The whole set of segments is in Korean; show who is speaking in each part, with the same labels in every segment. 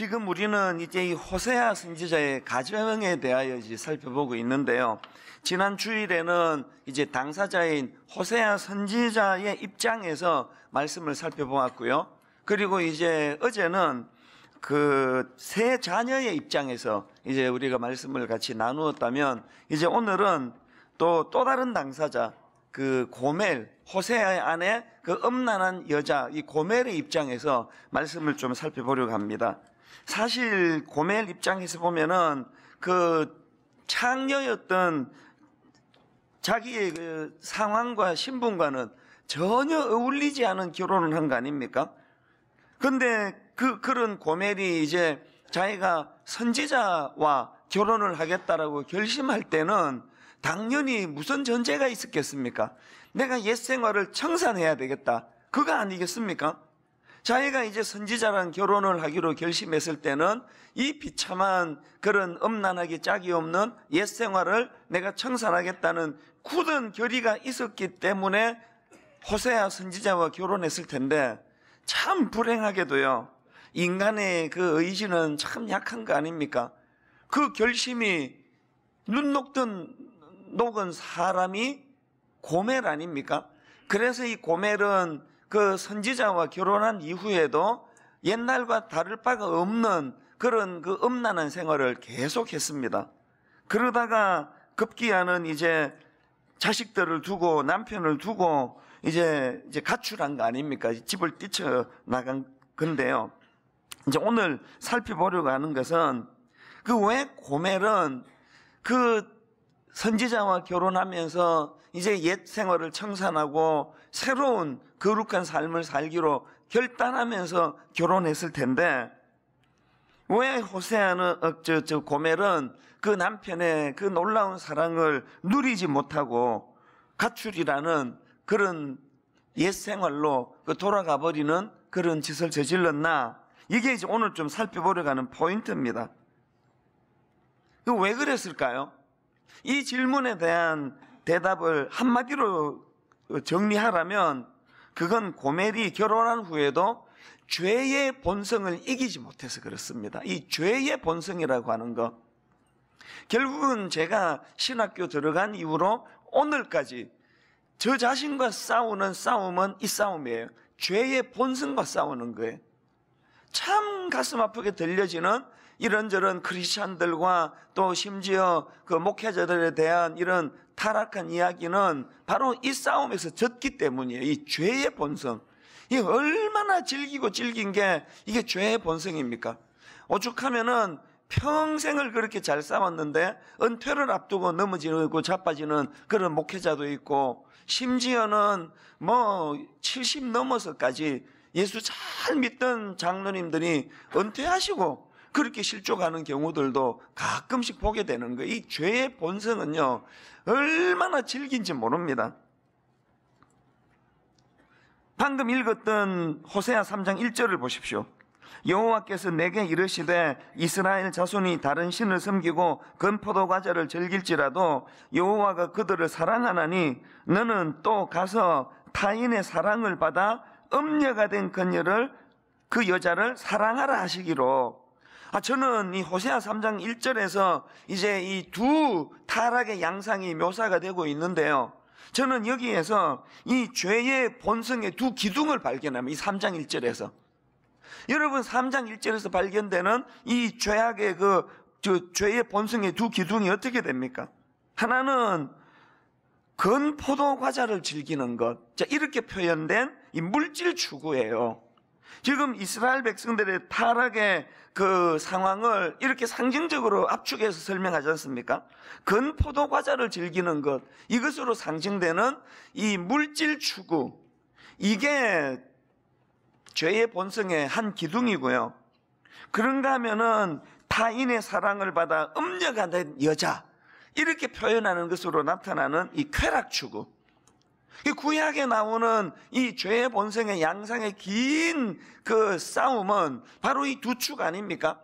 Speaker 1: 지금 우리는 이제 이 호세아 선지자의 가정에 대하여 이제 살펴보고 있는데요. 지난 주일에는 이제 당사자인 호세아 선지자의 입장에서 말씀을 살펴보았고요. 그리고 이제 어제는 그 세 자녀의 입장에서 이제 우리가 말씀을 같이 나누었다면 이제 오늘은 또또 또 다른 당사자 그 고멜 호세아의 아내 그 음란한 여자 이 고멜의 입장에서 말씀을 좀 살펴보려고 합니다. 사실 고멜 입장에서 보면은 그 창녀였던 자기의 그 상황과 신분과는 전혀 어울리지 않은 결혼을 한 거 아닙니까? 근데 그, 그런 고멜이 이제 자기가 선지자와 결혼을 하겠다라고 결심할 때는 당연히 무슨 전제가 있었겠습니까? 내가 옛 생활을 청산해야 되겠다. 그거 아니겠습니까? 자기가 이제 선지자랑 결혼을 하기로 결심했을 때는 이 비참한 그런 음란하게 짝이 없는 옛 생활을 내가 청산하겠다는 굳은 결의가 있었기 때문에 호세아 선지자와 결혼했을 텐데 참 불행하게도요. 인간의 그 의지는 참 약한 거 아닙니까? 그 결심이 눈 녹든 녹은 사람이 고멜 아닙니까? 그래서 이 고멜은 그 선지자와 결혼한 이후에도 옛날과 다를 바가 없는 그런 그 음란한 생활을 계속했습니다. 그러다가 급기야는 이제 자식들을 두고 남편을 두고 이제 이제 가출한 거 아닙니까? 집을 뛰쳐 나간 건데요. 이제 오늘 살펴보려고 하는 것은 그 왜 고멜은 그 선지자와 결혼하면서 이제 옛 생활을 청산하고 새로운 거룩한 삶을 살기로 결단하면서 결혼했을 텐데 왜 호세아는 어, 저, 저 고멜은 그 남편의 그 놀라운 사랑을 누리지 못하고 가출이라는 그런 옛 생활로 그 돌아가 버리는 그런 짓을 저질렀나 이게 이제 오늘 좀 살펴보려 가는 포인트입니다. 왜 그랬을까요? 이 질문에 대한 대답을 한마디로 정리하라면 그건 고멜이 결혼한 후에도 죄의 본성을 이기지 못해서 그렇습니다. 이 죄의 본성이라고 하는 것. 결국은 제가 신학교 들어간 이후로 오늘까지 저 자신과 싸우는 싸움은 이 싸움이에요. 죄의 본성과 싸우는 거예요. 참 가슴 아프게 들려지는 이런저런 크리스찬들과 또 심지어 그 목회자들에 대한 이런 타락한 이야기는 바로 이 싸움에서 졌기 때문이에요. 이 죄의 본성. 이 얼마나 즐기고 즐긴 게 이게 죄의 본성입니까? 오죽하면은 평생을 그렇게 잘 싸웠는데 은퇴를 앞두고 넘어지고 자빠지는 그런 목회자도 있고 심지어는 뭐 70 넘어서까지 예수 잘 믿던 장로님들이 은퇴하시고 그렇게 실족하는 경우들도 가끔씩 보게 되는 거예요. 이 죄의 본성은요, 얼마나 질긴지 모릅니다. 방금 읽었던 호세아 3장 1절을 보십시오. 여호와께서 내게 이르시되 이스라엘 자손이 다른 신을 섬기고 건포도 과자를 즐길지라도 여호와가 그들을 사랑하나니 너는 또 가서 타인의 사랑을 받아 음녀가 된 그녀를 그 여자를 사랑하라 하시기로 아, 저는 이 호세아 3장 1절에서 이제 이 두 타락의 양상이 묘사가 되고 있는데요. 저는 여기에서 이 죄의 본성의 두 기둥을 발견합니다. 이 3장 1절에서. 여러분 3장 1절에서 발견되는 이 죄악의 그, 그 죄의 본성의 두 기둥이 어떻게 됩니까? 하나는 건 포도 과자를 즐기는 것. 자, 이렇게 표현된 이 물질 추구예요. 지금 이스라엘 백성들의 타락의 그 상황을 이렇게 상징적으로 압축해서 설명하지 않습니까? 근 포도 과자를 즐기는 것 이것으로 상징되는 이 물질 추구 이게 죄의 본성의 한 기둥이고요. 그런가 하면은 타인의 사랑을 받아 음력한 여자 이렇게 표현하는 것으로 나타나는 이 쾌락 추구 구약에 나오는 이 죄의 본성의 양상의 긴 그 싸움은 바로 이 두 축 아닙니까?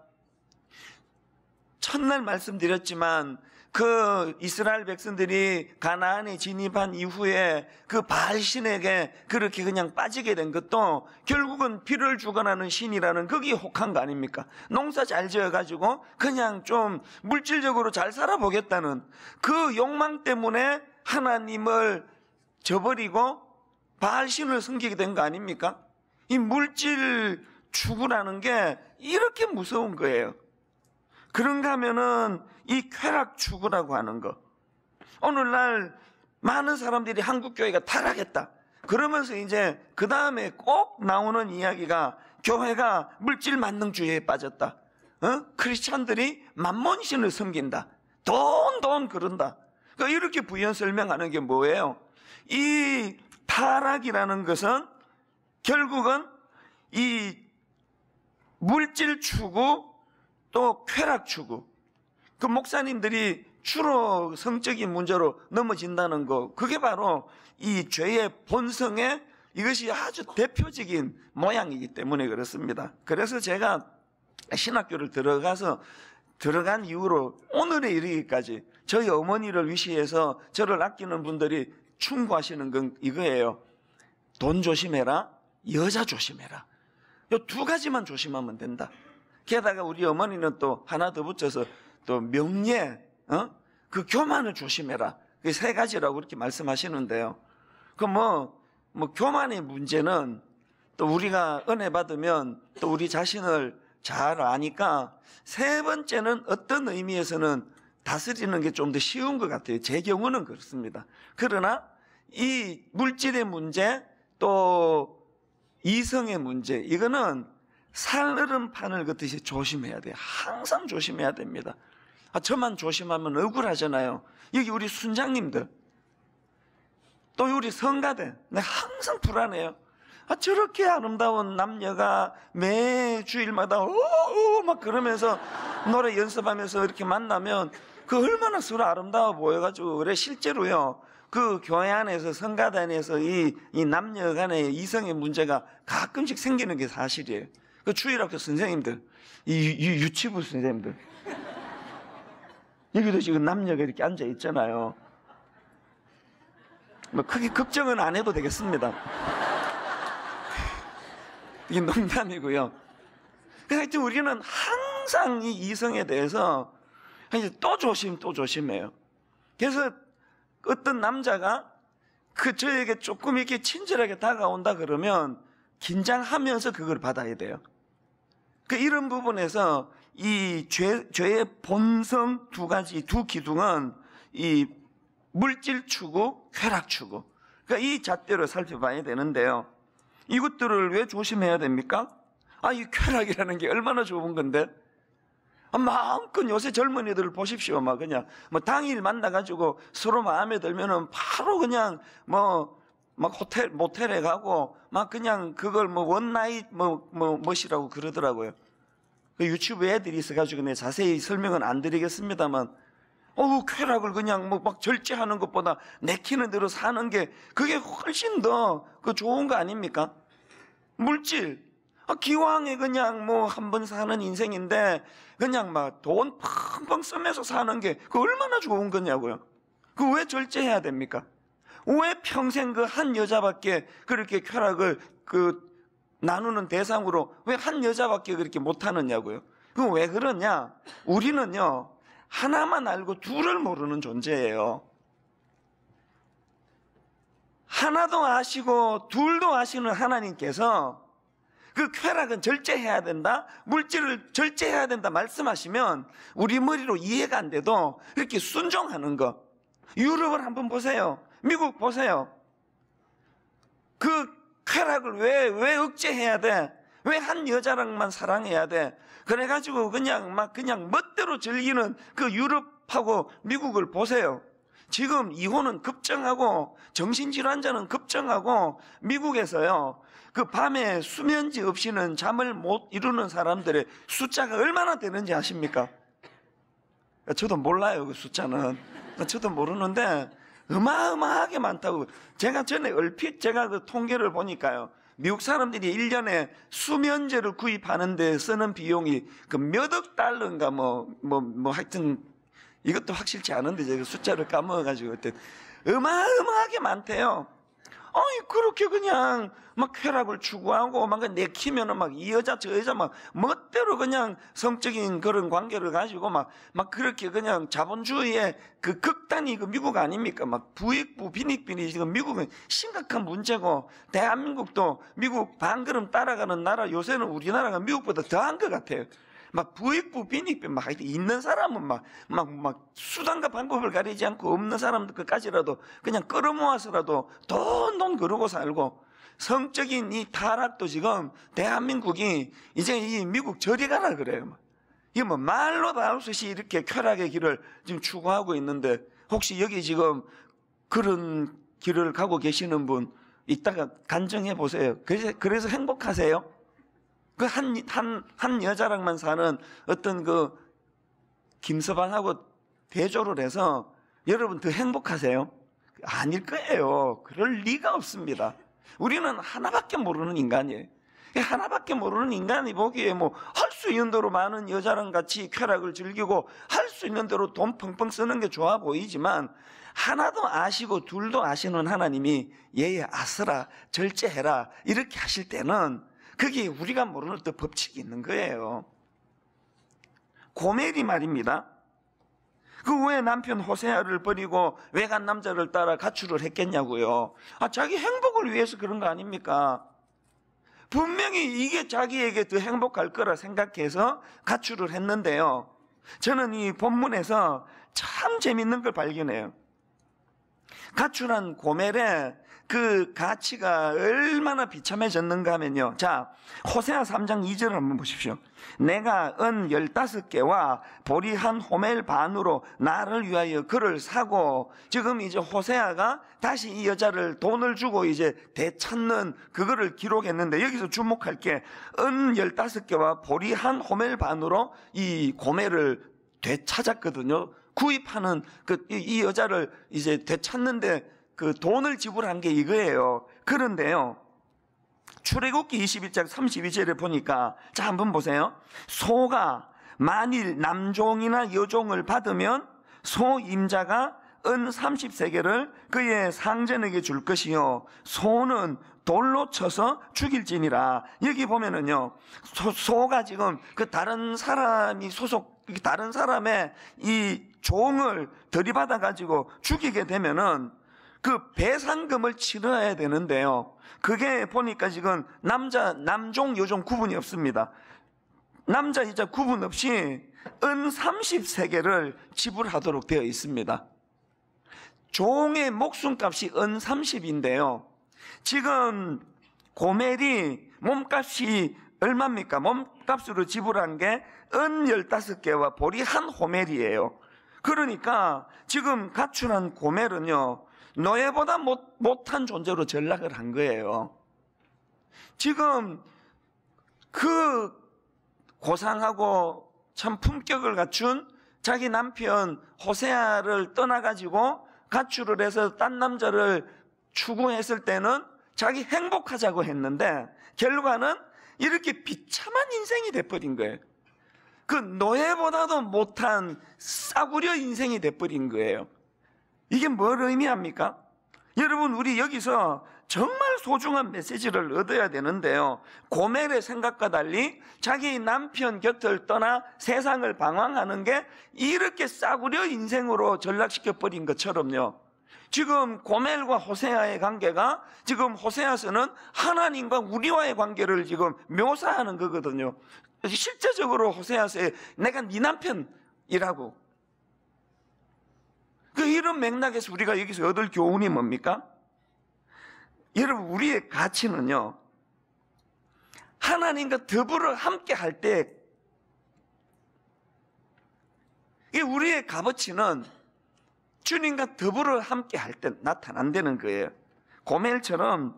Speaker 1: 첫날 말씀드렸지만 그 이스라엘 백성들이 가나안에 진입한 이후에 그 발신에게 그렇게 그냥 빠지게 된 것도 결국은 피를 주관하는 신이라는 그게 혹한 거 아닙니까? 농사 잘 지어가지고 그냥 좀 물질적으로 잘 살아보겠다는 그 욕망 때문에 하나님을 저버리고 발신을 섬기게 된 거 아닙니까? 이 물질 추구라는 게 이렇게 무서운 거예요. 그런가 하면은 이 쾌락 추구라고 하는 거. 오늘날 많은 사람들이 한국 교회가 타락했다. 그러면서 이제 그 다음에 꼭 나오는 이야기가 교회가 물질 만능주의에 빠졌다. 어? 크리스찬들이 만몬신을 섬긴다. 돈, 돈 그런다. 그러니까 이렇게 부연 설명하는 게 뭐예요? 이 타락이라는 것은 결국은 이 물질 추구 또 쾌락 추구 그 목사님들이 주로 성적인 문제로 넘어진다는 거 그게 바로 이 죄의 본성에 이것이 아주 대표적인 모양이기 때문에 그렇습니다. 그래서 제가 신학교를 들어가서 들어간 이후로 오늘의 이르기까지 저희 어머니를 위시해서 저를 아끼는 분들이 충고하시는 건 이거예요. 돈 조심해라, 여자 조심해라. 이 두 가지만 조심하면 된다. 게다가 우리 어머니는 또 하나 더 붙여서 또 명예, 어? 그 교만을 조심해라. 그 세 가지라고 이렇게 말씀하시는데요. 그 뭐, 뭐 교만의 문제는 또 우리가 은혜 받으면 또 우리 자신을 잘 아니까 세 번째는 어떤 의미에서는 다스리는 게 좀 더 쉬운 것 같아요. 제 경우는 그렇습니다. 그러나 이 물질의 문제 또 이성의 문제 이거는 살르름 판을 그듯이 조심해야 돼요. 항상 조심해야 됩니다. 아, 저만 조심하면 억울하잖아요. 여기 우리 순장님들 또 우리 성가대내 네, 항상 불안해요. 아, 저렇게 아름다운 남녀가 매 주일마다 오막 그러면서 노래 연습하면서 이렇게 만나면 그 얼마나 서로 아름다워 보여가지고 그래 실제로요 그 교회 안에서 성가단에서 이, 이 남녀 간의 이성의 문제가 가끔씩 생기는 게 사실이에요. 그 주일학교 선생님들, 이, 이 유치부 선생님들. 여기도 지금 남녀가 이렇게 앉아 있잖아요. 뭐 크게 걱정은 안 해도 되겠습니다. 이게 농담이고요. 하여튼 우리는 항상 이 이성에 대해서 또 조심, 또 조심해요. 그래서 어떤 남자가 그 저에게 조금 이렇게 친절하게 다가온다 그러면 긴장하면서 그걸 받아야 돼요. 그 이런 부분에서 이 죄, 죄의 본성 두 가지, 두 기둥은 이 물질 추구, 쾌락 추구. 그러니까 이 잣대로 살펴봐야 되는데요. 이것들을 왜 조심해야 됩니까? 아, 이 쾌락이라는 게 얼마나 좋은 건데? 마음껏 요새 젊은이들을 보십시오. 막 뭐 그냥 뭐 당일 만나가지고 서로 마음에 들면은 바로 그냥 뭐 막 호텔 모텔에 가고 막 그냥 그걸 뭐 원나잇 뭐뭐 뭐 멋이라고 그러더라고요. 그 유튜브 애들이 있어가지고 내 자세히 설명은 안 드리겠습니다만. 어우 쾌락을 그냥 뭐 막 절제하는 것보다 내키는 대로 사는 게 그게 훨씬 더 그 좋은 거 아닙니까? 물질 아, 기왕에 그냥 뭐 한 번 사는 인생인데 그냥 막 돈 펑펑 쓰면서 사는 게그 얼마나 좋은 거냐고요. 그 왜 절제해야 됩니까? 왜 평생 그 한 여자밖에 그렇게 쾌락을 그 나누는 대상으로 왜 한 여자밖에 그렇게 못하느냐고요. 그 왜 그러냐? 우리는요, 하나만 알고 둘을 모르는 존재예요. 하나도 아시고 둘도 아시는 하나님께서 그 쾌락은 절제해야 된다. 물질을 절제해야 된다 말씀하시면 우리 머리로 이해가 안 돼도 이렇게 순종하는 거. 유럽을 한번 보세요. 미국 보세요. 그 쾌락을 왜, 왜 억제해야 돼? 왜 한 여자랑만 사랑해야 돼? 그래가지고 그냥 막 그냥 멋대로 즐기는 그 유럽하고 미국을 보세요. 지금 이혼은 급증하고 정신질환자는 급증하고 미국에서요 그 밤에 수면제 없이는 잠을 못 이루는 사람들의 숫자가 얼마나 되는지 아십니까? 저도 몰라요, 그 숫자는. 저도 모르는데 어마어마하게 많다고. 제가 전에 얼핏 제가 그 통계를 보니까요. 미국 사람들이 1년에 수면제를 구입하는데 쓰는 비용이 그 몇 억 달러인가 뭐, 뭐, 뭐 하여튼 이것도 확실치 않은데 제가 숫자를 까먹어가지고 그때 어마어마하게 많대요. 아이 그렇게 그냥 막 쾌락을 추구하고 막 내키면은 막 이 여자 저 여자 막 멋대로 그냥 성적인 그런 관계를 가지고 막 막 그렇게 그냥 자본주의의 그 극단이 그 미국 아닙니까? 막 부익부 빈익빈이 지금 미국은 심각한 문제고 대한민국도 미국 반걸음 따라가는 나라 요새는 우리나라가 미국보다 더한 것 같아요. 막 부익부 빈익빈 막 있는 사람은 막 막 막 수단과 방법을 가리지 않고 없는 사람들까지라도 그냥 끌어모아서라도 돈돈 그러고 살고 성적인 이 타락도 지금 대한민국이 이제 이 미국 저리 가라 그래요. 이게 뭐 말로 다할수 없이 이렇게 쾌락의 길을 지금 추구하고 있는데 혹시 여기 지금 그런 길을 가고 계시는 분 이따가 간증해 보세요. 그래서, 그래서 행복하세요. 그 한, 한, 한 여자랑만 사는 어떤 그 김서방하고 대조를 해서 여러분 더 행복하세요? 아닐 거예요. 그럴 리가 없습니다. 우리는 하나밖에 모르는 인간이에요. 하나밖에 모르는 인간이 보기에 뭐 할 수 있는 대로 많은 여자랑 같이 쾌락을 즐기고 할 수 있는 대로 돈 펑펑 쓰는 게 좋아 보이지만 하나도 아시고 둘도 아시는 하나님이 얘의 아스라 절제해라 이렇게 하실 때는 그게 우리가 모르는 또 법칙이 있는 거예요. 고멜이 말입니다. 그 왜 남편 호세아를 버리고 외간 남자를 따라 가출을 했겠냐고요. 아, 자기 행복을 위해서 그런 거 아닙니까? 분명히 이게 자기에게 더 행복할 거라 생각해서 가출을 했는데요. 저는 이 본문에서 참 재밌는 걸 발견해요. 가출한 고멜의 그 가치가 얼마나 비참해졌는가 하면요. 자, 호세아 3장 2절을 한번 보십시오. 내가 은 15개와 보리 한 호멜 반으로 나를 위하여 그를 사고 지금 이제 호세아가 다시 이 여자를 돈을 주고 이제 되찾는 그거를 기록했는데 여기서 주목할 게 은 15개와 보리 한 호멜 반으로 이 고매를 되찾았거든요. 구입하는 그 이 여자를 이제 되찾는데 그 돈을 지불한 게 이거예요. 그런데요. 출애굽기 21장 32절에 보니까 자 한번 보세요. 소가 만일 남종이나 여종을 받으면 소 임자가 은 30세계를 그의 상전에게 줄 것이요. 소는 돌로 쳐서 죽일지니라. 여기 보면은요. 소, 가 지금 그 다른 사람이 소속, 다른 사람의 이 종을 들이받아가지고 죽이게 되면은 그 배상금을 치러야 되는데요. 그게 보니까 지금 남자, 남종, 여종 구분이 없습니다. 남자, 이자 구분 없이 은 30세계를 지불하도록 되어 있습니다. 종의 목숨값이 은 30인데요. 지금 고멜이 몸값이 얼마입니까? 몸값으로 지불한 게 은 15개와 보리 한 호멜이에요. 그러니까 지금 가출한 고멜은요. 노예보다 못, 못한 존재로 전락을 한 거예요. 지금 그 고상하고 참 품격을 갖춘 자기 남편 호세아를 떠나가지고 가출을 해서 딴 남자를 추구했을 때는 자기 행복하자고 했는데 결과는 이렇게 비참한 인생이 돼버린 거예요. 그 노예보다도 못한 싸구려 인생이 돼버린 거예요. 이게 뭘 의미합니까? 여러분, 우리 여기서 정말 소중한 메시지를 얻어야 되는데요. 고멜의 생각과 달리 자기 남편 곁을 떠나 세상을 방황하는 게 이렇게 싸구려 인생으로 전락시켜버린 것처럼요. 지금 고멜과 호세아의 관계가 지금 호세아서는 하나님과 우리와의 관계를 지금 묘사하는 거거든요. 실제적으로 호세아서에 내가 네 남편이라고 그 이런 맥락에서 우리가 여기서 얻을 교훈이 뭡니까? 여러분, 우리의 가치는요, 하나님과 더불어 함께 할 때, 이 우리의 값어치는 주님과 더불어 함께 할 때 나타난다는 거예요. 고멜처럼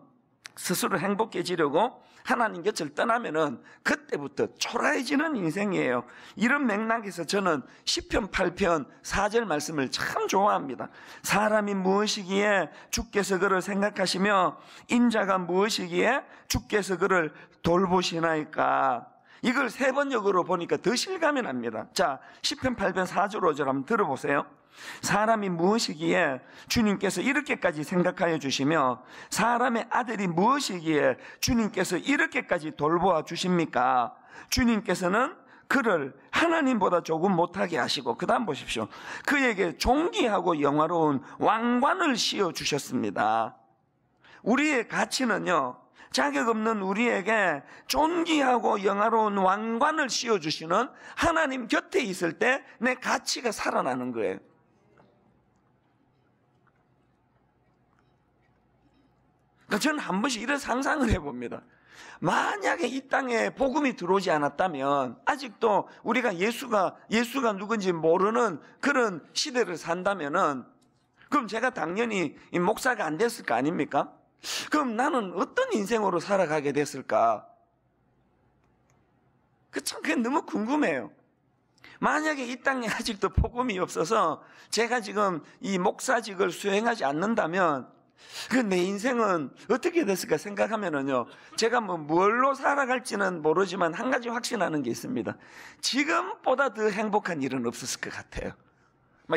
Speaker 1: 스스로 행복해지려고 하나님 께절단하면은 그때부터 초라해지는 인생이에요. 이런 맥락에서 저는 10편, 8편, 4절 말씀을 참 좋아합니다. 사람이 무엇이기에 주께서 그를 생각하시며 인자가 무엇이기에 주께서 그를 돌보시나이까. 이걸 세 번역으로 보니까 더 실감이 납니다. 자, 10편, 8편, 4절, 5절 한번 들어보세요. 사람이 무엇이기에 주님께서 이렇게까지 생각하여 주시며 사람의 아들이 무엇이기에 주님께서 이렇게까지 돌보아 주십니까? 주님께서는 그를 하나님보다 조금 못하게 하시고 그 다음 보십시오. 그에게 존귀하고 영화로운 왕관을 씌워 주셨습니다. 우리의 가치는요. 자격 없는 우리에게 존귀하고 영화로운 왕관을 씌워 주시는 하나님 곁에 있을 때 내 가치가 살아나는 거예요. 그러니까 저는 한 번씩 이런 상상을 해봅니다. 만약에 이 땅에 복음이 들어오지 않았다면 아직도 우리가 예수가 예수가 누군지 모르는 그런 시대를 산다면은 그럼 제가 당연히 목사가 안 됐을 거 아닙니까? 그럼 나는 어떤 인생으로 살아가게 됐을까? 그 참 그게 너무 궁금해요. 만약에 이 땅에 아직도 복음이 없어서 제가 지금 이 목사직을 수행하지 않는다면 그내 인생은 어떻게 됐을까 생각하면은요, 제가 뭐 뭘로 살아갈지는 모르지만 한 가지 확신하는 게 있습니다. 지금보다 더 행복한 일은 없었을 것 같아요.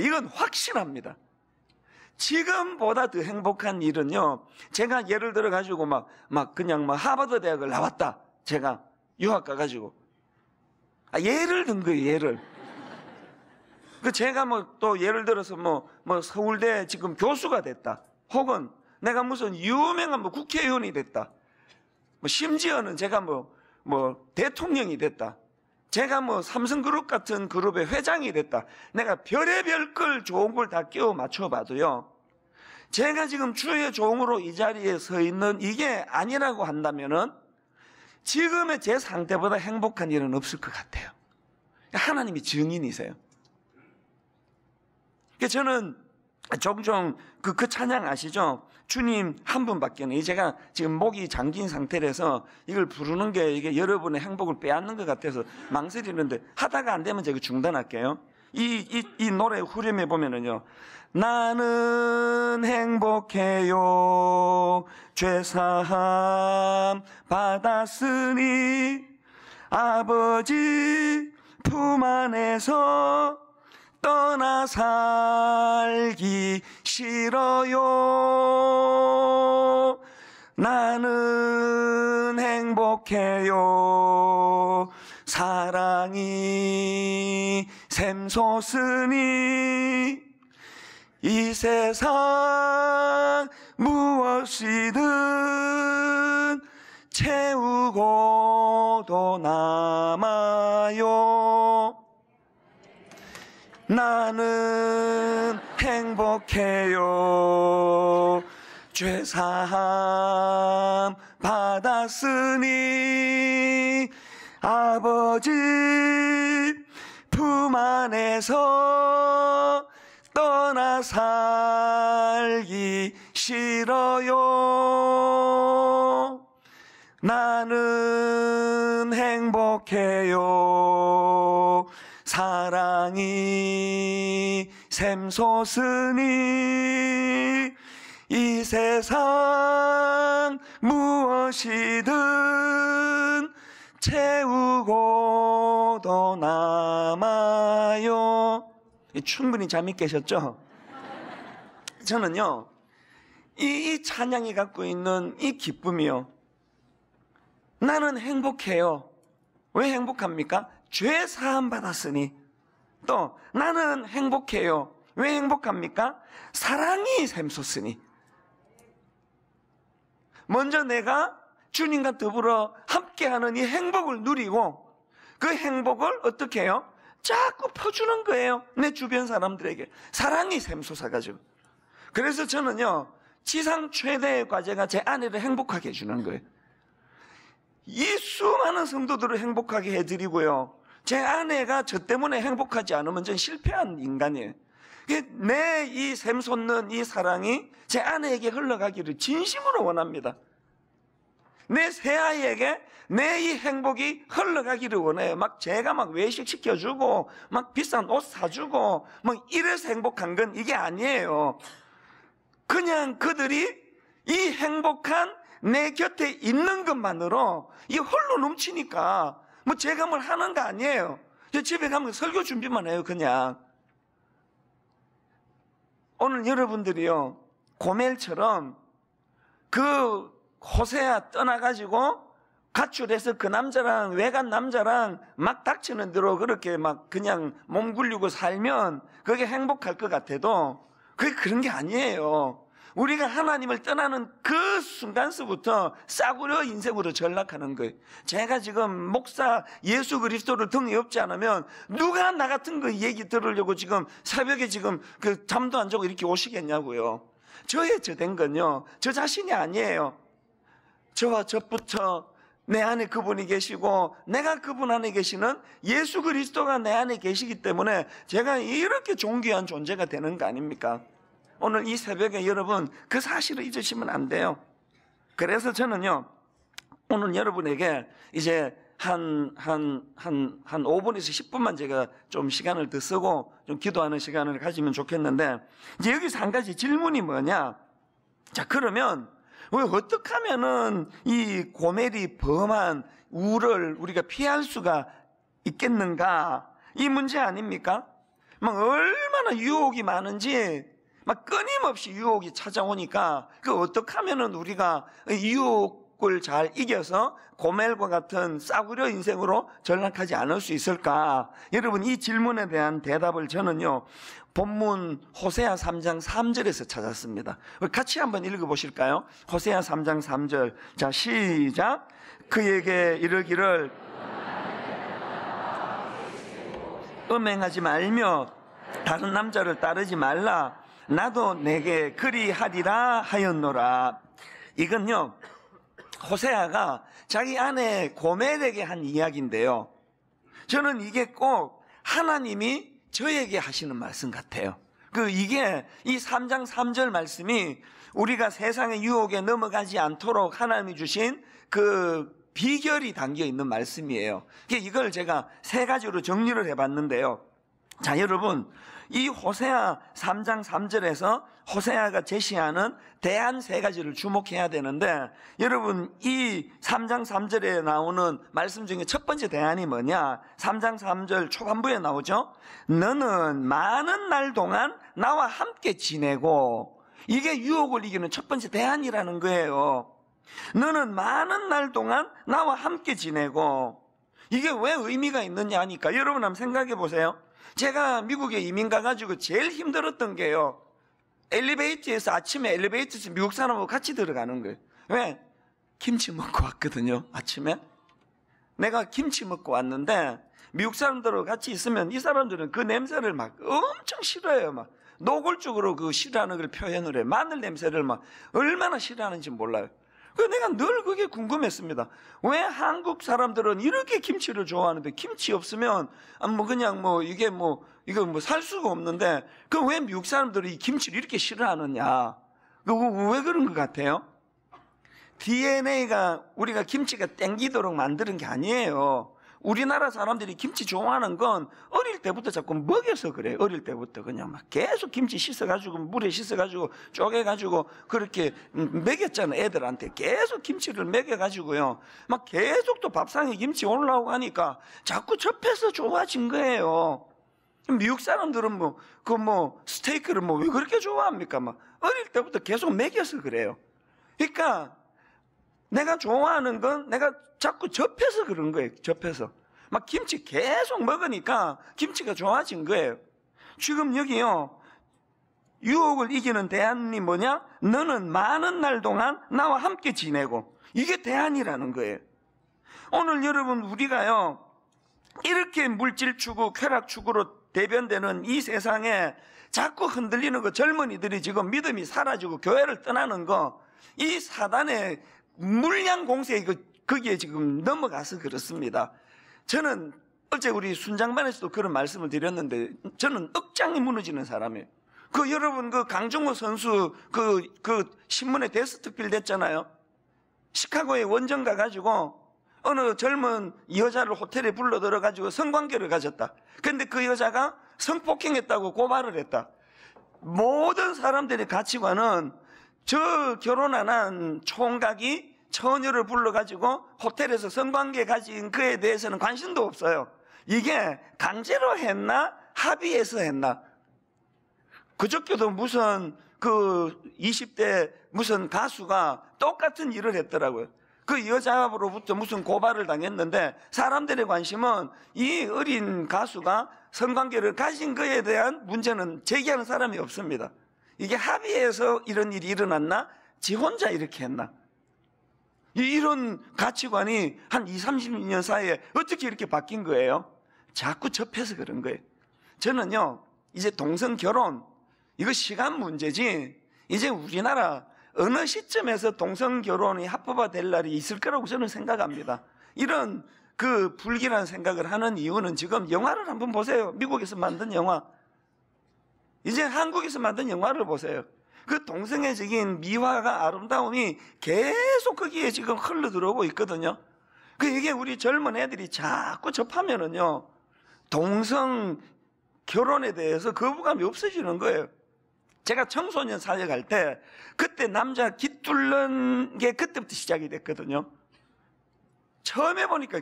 Speaker 1: 이건 확신합니다. 지금보다 더 행복한 일은요, 제가 예를 들어 가지고 막, 막 그냥 막 하버드 대학을 나왔다. 제가 유학 가가지고. 아, 예를 든 거예요, 예를. 그 제가 뭐 또 예를 들어서 뭐, 뭐 서울대 지금 교수가 됐다. 혹은 내가 무슨 유명한 뭐 국회의원이 됐다. 뭐 심지어는 제가 뭐, 뭐 대통령이 됐다. 제가 뭐 삼성그룹 같은 그룹의 회장이 됐다. 내가 별의별 걸 좋은 걸 다 끼워 맞춰봐도요. 제가 지금 주의 종으로 이 자리에 서 있는 이게 아니라고 한다면은 지금의 제 상태보다 행복한 일은 없을 것 같아요. 하나님이 증인이세요. 그러니까 저는 종종 그, 그 찬양 아시죠? 주님 한 분밖에는 제가 지금 목이 잠긴 상태라서 이걸 부르는 게 이게 여러분의 행복을 빼앗는 것 같아서 망설이는데 하다가 안 되면 제가 중단할게요. 이, 이, 이 노래 후렴에 보면은요. 나는 행복해요. 죄사함 받았으니 아버지 품 안에서 떠나 살기 싫어요. 나는 행복해요. 사랑이 샘솟으니 이 세상 무엇이든 채우고도 남아요. 나는 행복해요. 죄사함 받았으니 아버지 품 안에서 떠나 살기 싫어요. 나는 행복해요. 세이 샘솟으니 이 세상 무엇이든 채우고도 남아요. 충분히 잠이 깨셨죠? 저는요, 이 찬양이 갖고 있는 이 기쁨이요. 나는 행복해요. 왜 행복합니까? 죄 사함 받았으니 또 나는 행복해요. 왜 행복합니까? 사랑이 샘솟으니. 먼저 내가 주님과 더불어 함께하는 이 행복을 누리고 그 행복을 어떻게 해요? 자꾸 퍼주는 거예요. 내 주변 사람들에게. 사랑이 샘솟아가지고. 그래서 저는요, 지상 최대의 과제가 제 아내를 행복하게 해주는 거예요. 이 수많은 성도들을 행복하게 해드리고요. 제 아내가 저 때문에 행복하지 않으면 전 실패한 인간이에요. 내 이 샘솟는 이 사랑이 제 아내에게 흘러가기를 진심으로 원합니다. 내 새아이에게 내 이 행복이 흘러가기를 원해요. 막 제가 막 외식시켜주고, 막 비싼 옷 사주고, 막 뭐 이래서 행복한 건 이게 아니에요. 그냥 그들이 이 행복한 내 곁에 있는 것만으로 이 홀로 넘치니까 뭐 제가 뭘 하는 거 아니에요. 집에 가면 설교 준비만 해요, 그냥. 오늘 여러분들이요, 고멜처럼 그 호세야 떠나가지고 가출해서 그 남자랑 외간 남자랑 막 닥치는 대로 그렇게 막 그냥 몸 굴리고 살면 그게 행복할 것 같아도 그게 그런 게 아니에요. 우리가 하나님을 떠나는 그 순간서부터 싸구려 인생으로 전락하는 거예요. 제가 지금 목사 예수 그리스도를 등에 업지 않으면 누가 나 같은 거 얘기 들으려고 지금 새벽에 지금 그 잠도 안 자고 이렇게 오시겠냐고요. 저의 저 된 건요. 저 자신이 아니에요. 저와 저부터 내 안에 그분이 계시고 내가 그분 안에 계시는 예수 그리스도가 내 안에 계시기 때문에 제가 이렇게 존귀한 존재가 되는 거 아닙니까? 오늘 이 새벽에 여러분 그 사실을 잊으시면 안 돼요. 그래서 저는요, 오늘 여러분에게 이제 한, 한, 한, 한 5분에서 10분만 제가 좀 시간을 더 쓰고 좀 기도하는 시간을 가지면 좋겠는데, 이제 여기서 한 가지 질문이 뭐냐. 자, 그러면, 왜, 어떻게 하면은 이 고멜이 범한 우를 우리가 피할 수가 있겠는가? 이 문제 아닙니까? 막 얼마나 유혹이 많은지 막 끊임없이 유혹이 찾아오니까 그 어떻게 하면은 우리가 유혹을 잘 이겨서 고멜과 같은 싸구려 인생으로 전락하지 않을 수 있을까? 여러분 이 질문에 대한 대답을 저는요 본문 호세아 3장 3절에서 찾았습니다. 같이 한번 읽어보실까요? 호세아 3장 3절 자 시작 그에게 이르기를 음행하지 말며 다른 남자를 따르지 말라 나도 내게 그리하리라 하였노라. 이건요, 호세아가 자기 아내 고멜에게 한 이야기인데요. 저는 이게 꼭 하나님이 저에게 하시는 말씀 같아요. 그 이게 이 3장 3절 말씀이 우리가 세상의 유혹에 넘어가지 않도록 하나님이 주신 그 비결이 담겨 있는 말씀이에요. 이걸 제가 세 가지로 정리를 해봤는데요. 자, 여러분. 이 호세아 3장 3절에서 호세아가 제시하는 대안 세 가지를 주목해야 되는데 여러분 이 3장 3절에 나오는 말씀 중에 첫 번째 대안이 뭐냐? 3장 3절 초반부에 나오죠. 너는 많은 날 동안 나와 함께 지내고 이게 유혹을 이기는 첫 번째 대안이라는 거예요. 너는 많은 날 동안 나와 함께 지내고 이게 왜 의미가 있느냐 하니까 여러분 한번 생각해 보세요. 제가 미국에 이민 가가지고 제일 힘들었던 게요. 엘리베이터에서 아침에 엘리베이터에서 미국 사람하고 같이 들어가는 거예요. 왜? 김치 먹고 왔거든요. 아침에. 내가 김치 먹고 왔는데 미국 사람들하고 같이 있으면 이 사람들은 그 냄새를 막 엄청 싫어해요. 막 노골적으로 그 싫어하는 걸 표현을 해. 마늘 냄새를 막 얼마나 싫어하는지 몰라요. 그 내가 늘 그게 궁금했습니다. 왜 한국 사람들은 이렇게 김치를 좋아하는데 김치 없으면 아, 뭐 그냥 뭐 이게 뭐 이거 뭐 살 수가 없는데 그 왜 미국 사람들이 이 김치를 이렇게 싫어하느냐? 그왜 그런 것 같아요? DNA가 우리가 김치가 땡기도록 만드는 게 아니에요. 우리나라 사람들이 김치 좋아하는 건 어릴 때부터 자꾸 먹여서 그래. 어릴 때부터 그냥 막 계속 김치 씻어가지고 물에 씻어가지고 쪼개가지고 그렇게 먹였잖아. 애들한테 계속 김치를 먹여가지고요. 막 계속 또 밥상에 김치 올라오고 하니까 자꾸 접해서 좋아진 거예요. 미국 사람들은 뭐, 그 뭐, 스테이크를 뭐 왜 그렇게 좋아합니까? 막 어릴 때부터 계속 먹여서 그래요. 그러니까 내가 좋아하는 건 내가 자꾸 접해서 그런 거예요. 접해서. 막 김치 계속 먹으니까 김치가 좋아진 거예요. 지금 여기요. 유혹을 이기는 대안이 뭐냐? 너는 많은 날 동안 나와 함께 지내고. 이게 대안이라는 거예요. 오늘 여러분 우리가요. 이렇게 물질 추구, 쾌락 추구로 대변되는 이 세상에 자꾸 흔들리는 거 젊은이들이 지금 믿음이 사라지고 교회를 떠나는 거 이 사단의 물량 공세 이거 그 거기에 지금 넘어가서 그렇습니다. 저는 어제 우리 순장반에서도 그런 말씀을 드렸는데 저는 억장이 무너지는 사람이에요. 그 여러분 그 강정호 선수 그, 그 신문에 데스트필 됐잖아요. 시카고에 원정 가가지고 어느 젊은 여자를 호텔에 불러 들어가지고 성관계를 가졌다. 근데 그 여자가 성폭행했다고 고발을 했다. 모든 사람들의 가치관은 저 결혼 안 한 총각이 처녀를 불러가지고 호텔에서 성관계 가진 그에 대해서는 관심도 없어요. 이게 강제로 했나? 합의해서 했나? 그저께도 무슨 그 20대 무슨 가수가 똑같은 일을 했더라고요. 그 여자로부터 무슨 고발을 당했는데 사람들의 관심은 이 어린 가수가 성관계를 가진 그에 대한 문제는 제기하는 사람이 없습니다. 이게 합의해서 이런 일이 일어났나? 지 혼자 이렇게 했나? 이런 가치관이 한 20, 30년 사이에 어떻게 이렇게 바뀐 거예요? 자꾸 접해서 그런 거예요. 저는요, 이제 동성 결혼, 이거 시간 문제지, 이제 우리나라 어느 시점에서 동성 결혼이 합법화될 날이 있을 거라고 저는 생각합니다. 이런 그 불길한 생각을 하는 이유는 지금 영화를 한번 보세요. 미국에서 만든 영화. 이제 한국에서 만든 영화를 보세요. 그동생의적인 미화가 아름다움이 계속 거기에 지금 흘러 들어오고 있거든요. 그 이게 우리 젊은 애들이 자꾸 접하면은요, 동성 결혼에 대해서 거부감이 없어지는 거예요. 제가 청소년 사회 갈 때, 그때 남자 깃뚫는 게 그때부터 시작이 됐거든요. 처음 에보니까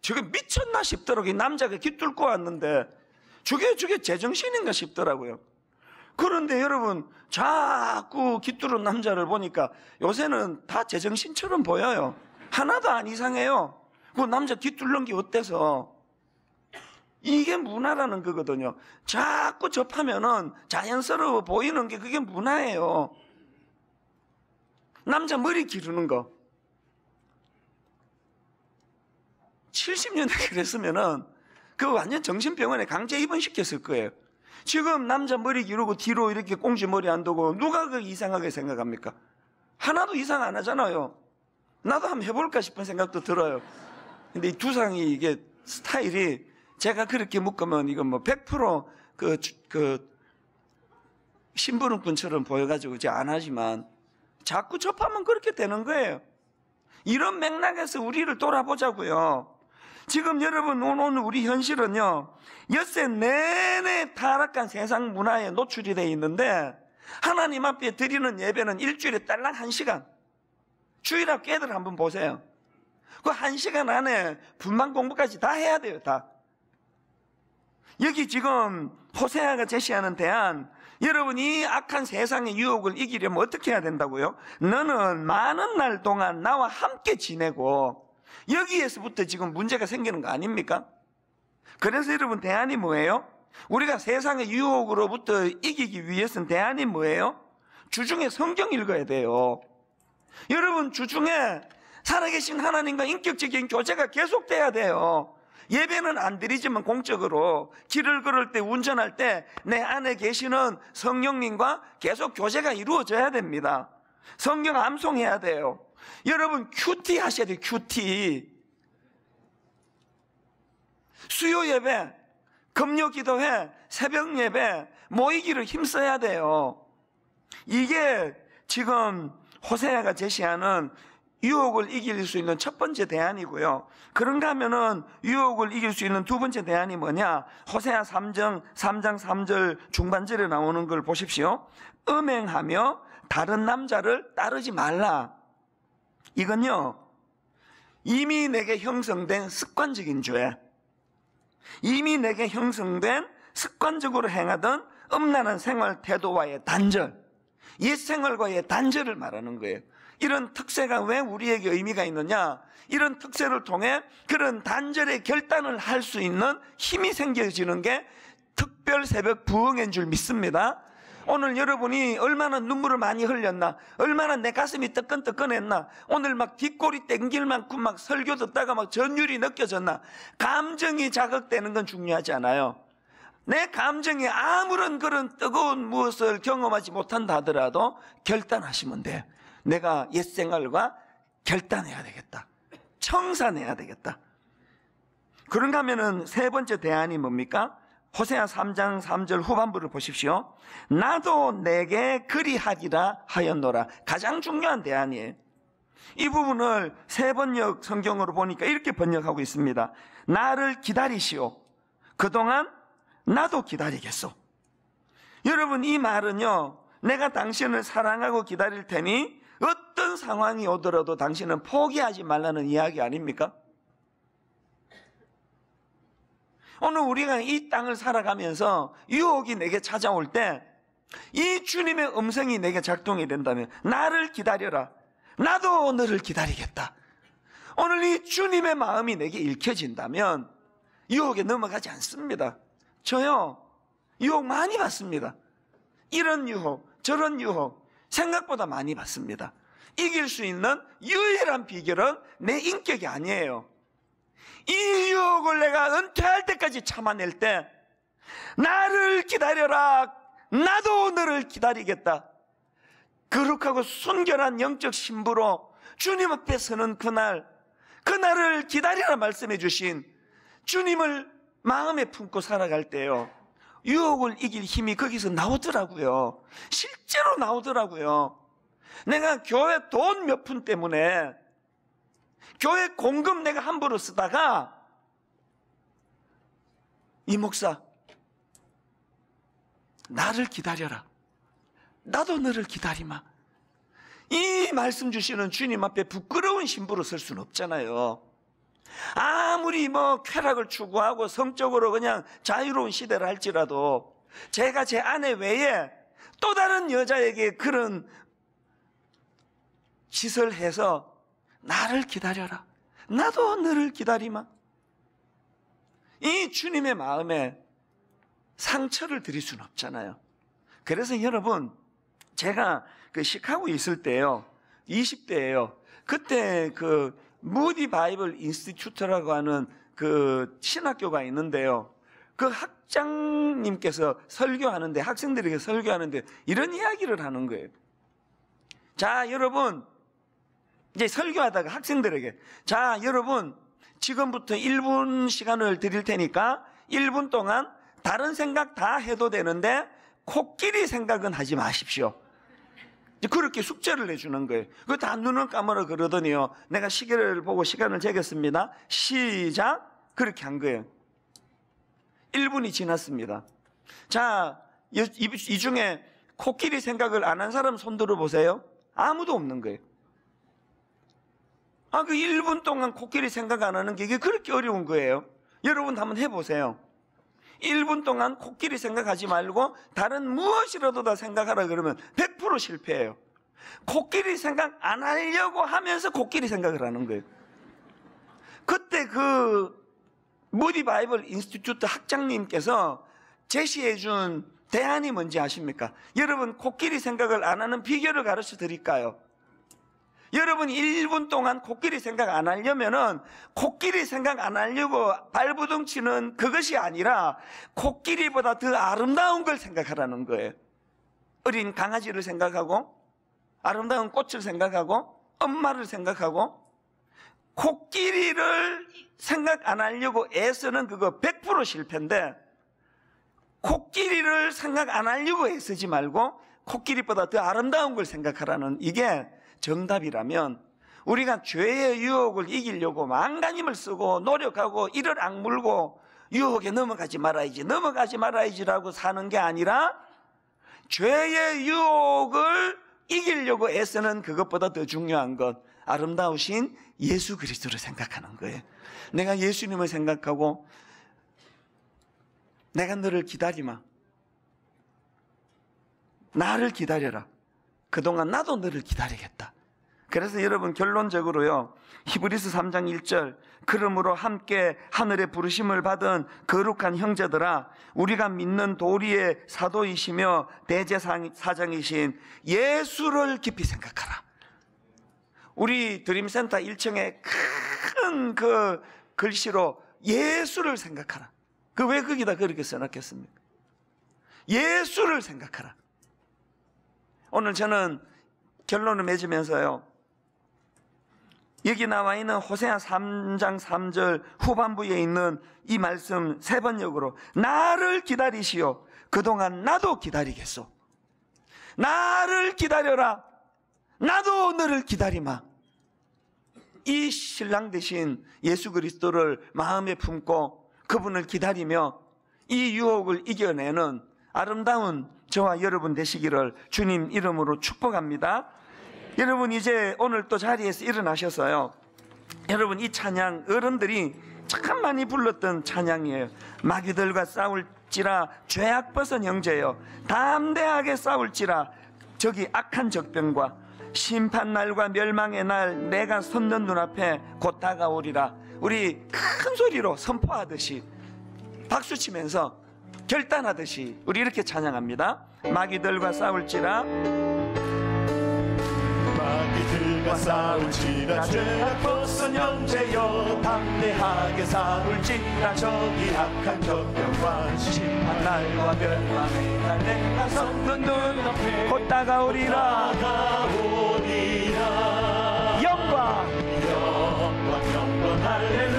Speaker 1: 저게 미쳤나 싶더라고요. 남자가 깃뚫고 왔는데, 죽여 죽여 제정신인가 싶더라고요. 그런데 여러분 자꾸 깃뚫은 남자를 보니까 요새는 다 제정신처럼 보여요. 하나도 안 이상해요. 그 남자 깃뚫는게 어때서? 이게 문화라는 거거든요. 자꾸 접하면은 자연스러워 보이는 게 그게 문화예요. 남자 머리 기르는 거. 70년대 그랬으면은 그 완전 정신병원에 강제 입원시켰을 거예요. 지금 남자 머리 기르고 뒤로 이렇게 꽁지 머리 안 두고 누가 그 이상하게 생각합니까? 하나도 이상 안 하잖아요. 나도 한번 해볼까 싶은 생각도 들어요. 근데 이 두상이 이게 스타일이 제가 그렇게 묶으면 이건 뭐 100%그 그 신부름꾼처럼 그 보여가지고 이제 안 하지만 자꾸 접하면 그렇게 되는 거예요. 이런 맥락에서 우리를 돌아보자고요. 지금 여러분 오늘 우리 현실은요 엿새 내내 타락한 세상 문화에 노출이 돼 있는데 하나님 앞에 드리는 예배는 일주일에 딸랑 한 시간 주일학 깨들 한번 보세요 그 한 시간 안에 분만 공부까지 다 해야 돼요 다 여기 지금 호세아가 제시하는 대안 여러분이 악한 세상의 유혹을 이기려면 어떻게 해야 된다고요? 너는 많은 날 동안 나와 함께 지내고 여기에서부터 지금 문제가 생기는 거 아닙니까? 그래서 여러분 대안이 뭐예요? 우리가 세상의 유혹으로부터 이기기 위해서는 대안이 뭐예요? 주중에 성경 읽어야 돼요. 여러분 주중에 살아계신 하나님과 인격적인 교제가 계속돼야 돼요. 예배는 안 드리지만 공적으로 길을 걸을 때 운전할 때 내 안에 계시는 성령님과 계속 교제가 이루어져야 됩니다. 성경 암송해야 돼요. 여러분 큐티 하셔야 돼요. 큐티. 수요 예배, 금요 기도회, 새벽 예배 모이기를 힘써야 돼요. 이게 지금 호세아가 제시하는 유혹을 이길 수 있는 첫 번째 대안이고요. 그런가 하면은 유혹을 이길 수 있는 두 번째 대안이 뭐냐? 호세아 3정 3장 3절 중반절에 나오는 걸 보십시오. 음행하며 다른 남자를 따르지 말라. 이건요, 이미 내게 형성된 습관적인 죄, 이미 내게 형성된 습관적으로 행하던 음란한 생활 태도와의 단절, 옛 생활과의 단절을 말하는 거예요. 이런 특세가 왜 우리에게 의미가 있느냐? 이런 특세를 통해 그런 단절의 결단을 할 수 있는 힘이 생겨지는 게 특별 새벽 부흥인 줄 믿습니다. 오늘 여러분이 얼마나 눈물을 많이 흘렸나, 얼마나 내 가슴이 뜨끈뜨끈했나, 오늘 막 뒷골이 땡길 만큼 막 설교 듣다가 막 전율이 느껴졌나, 감정이 자극되는 건 중요하지 않아요. 내 감정이 아무런 그런 뜨거운 무엇을 경험하지 못한다 하더라도 결단하시면 돼. 내가 옛생활과 결단해야 되겠다. 청산해야 되겠다. 그런가 하면은 세 번째 대안이 뭡니까? 호세아 3장 3절 후반부를 보십시오. 나도 내게 그리하기라 하였노라. 가장 중요한 대안이에요. 이 부분을 세 번역 성경으로 보니까 이렇게 번역하고 있습니다. 나를 기다리시오. 그동안 나도 기다리겠소. 여러분 이 말은요. 내가 당신을 사랑하고 기다릴 테니 어떤 상황이 오더라도 당신은 포기하지 말라는 이야기 아닙니까? 오늘 우리가 이 땅을 살아가면서 유혹이 내게 찾아올 때 이 주님의 음성이 내게 작동이 된다면 나를 기다려라. 나도 너를 기다리겠다. 오늘 이 주님의 마음이 내게 읽혀진다면 유혹에 넘어가지 않습니다. 저요, 유혹 많이 받습니다. 이런 유혹, 저런 유혹, 생각보다 많이 받습니다. 이길 수 있는 유일한 비결은 내 인격이 아니에요. 이 유혹을 내가 은퇴할 때까지 참아낼 때 나를 기다려라. 나도 너를 기다리겠다. 거룩하고 순결한 영적 신부로 주님 앞에 서는 그날, 그날을 기다리라 말씀해 주신 주님을 마음에 품고 살아갈 때요. 유혹을 이길 힘이 거기서 나오더라고요. 실제로 나오더라고요. 내가 교회 돈 몇 푼 때문에 교회 공금 내가 함부로 쓰다가 이 목사 나를 기다려라. 나도 너를 기다리마. 이 말씀 주시는 주님 앞에 부끄러운 신부로 설 수는 없잖아요. 아무리 뭐 쾌락을 추구하고 성적으로 그냥 자유로운 시대를 할지라도 제가 제 아내 외에 또 다른 여자에게 그런 짓을 해서 나를 기다려라. 나도 너를 기다리마. 이 주님의 마음에 상처를 드릴 수는 없잖아요. 그래서 여러분, 제가 그 시카고에 있을 때요, 20대예요. 그때 그 무디 바이블 인스티튜트라고 하는 그 신학교가 있는데요. 그 학장님께서 설교하는데 학생들에게 설교하는데 이런 이야기를 하는 거예요. 자, 여러분, 이제 설교하다가 학생들에게 자, 여러분 지금부터 1분 시간을 드릴 테니까 1분 동안 다른 생각 다 해도 되는데 코끼리 생각은 하지 마십시오. 그렇게 숙제를 해주는 거예요. 그거 다 눈을 감으라 그러더니요. 내가 시계를 보고 시간을 재겠습니다. 시작. 그렇게 한 거예요. 1분이 지났습니다. 자, 이 중에 코끼리 생각을 안 한 사람 손들어 보세요. 아무도 없는 거예요. 아, 그 1분 동안 코끼리 생각 안 하는 게 이게 그렇게 어려운 거예요. 여러분 한번 해보세요. 1분 동안 코끼리 생각하지 말고 다른 무엇이라도 다 생각하라 그러면 100% 실패해요. 코끼리 생각 안 하려고 하면서 코끼리 생각을 하는 거예요. 그때 그 무디 바이블 인스티튜트 학장님께서 제시해 준 대안이 뭔지 아십니까? 여러분 코끼리 생각을 안 하는 비결을 가르쳐 드릴까요? 여러분 1분 동안 코끼리 생각 안 하려면은 코끼리 생각 안 하려고 발부둥 치는 그것이 아니라 코끼리보다 더 아름다운 걸 생각하라는 거예요. 어린 강아지를 생각하고 아름다운 꽃을 생각하고 엄마를 생각하고 코끼리를 생각 안 하려고 애쓰는 그거 100% 실패인데 코끼리를 생각 안 하려고 애쓰지 말고 코끼리보다 더 아름다운 걸 생각하라는 이게 정답이라면 우리가 죄의 유혹을 이기려고 망가님을 쓰고 노력하고 이를 악물고 유혹에 넘어가지 말아야지 넘어가지 말아야지라고 사는 게 아니라 죄의 유혹을 이기려고 애쓰는 그것보다 더 중요한 것 아름다우신 예수 그리스도를 생각하는 거예요. 내가 예수님을 생각하고 내가 너를 기다리마. 나를 기다려라. 그동안 나도 너를 기다리겠다. 그래서 여러분 결론적으로요. 히브리스 3장 1절 그러므로 함께 하늘의 부르심을 받은 거룩한 형제들아 우리가 믿는 도리의 사도이시며 대제사장이신 예수를 깊이 생각하라. 우리 드림센터 1층에 큰 그 글씨로 예수를 생각하라. 그 왜 거기다 그렇게 써놨겠습니까? 예수를 생각하라. 오늘 저는 결론을 맺으면서요. 여기 나와 있는 호세아 3장 3절 후반부에 있는 이 말씀 세 번역으로 나를 기다리시오. 그동안 나도 기다리겠소. 나를 기다려라. 나도 너를 기다리마. 이 신랑 대신 예수 그리스도를 마음에 품고 그분을 기다리며 이 유혹을 이겨내는 아름다운 저와 여러분 되시기를 주님 이름으로 축복합니다. 여러분 이제 오늘 또 자리에서 일어나셔서요. 여러분 이 찬양 어른들이 참 많이 불렀던 찬양이에요. 마귀들과 싸울지라 죄악 벗은 형제여 담대하게 싸울지라 저기 악한 적병과 심판 날과 멸망의 날 내가 섰는 눈앞에 곧 다가오리라. 우리 큰 소리로 선포하듯이 박수 치면서 결단하듯이 우리 이렇게 찬양합니다. 마귀들과 싸울지라 마귀들과 싸울지라 죄악 벗은 형제여 담대하게 싸울지라 저기 악한 경영과 심한 날과 멸망의 날내 나섰는 눈 곧다가 오리라 영광 영광 영광 할렐루야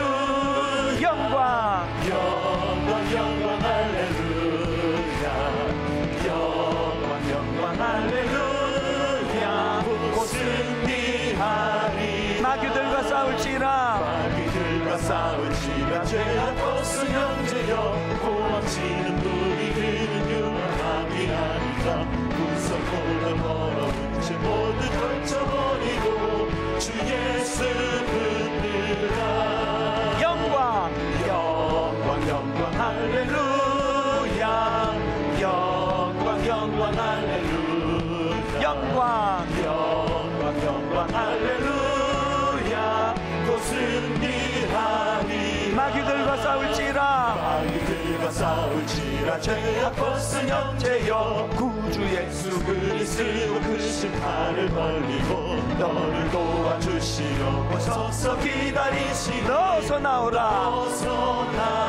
Speaker 1: 주여 고맙지는 우리들은 유한함이 아니다 구석골로 멀어운 채 모두 던져버 형제여 벗은 형제여 구주 예수 그리스도 그 심판을 벌리고 너를 도와주시려고 서서 기다리시니 어서 나오라 어서 나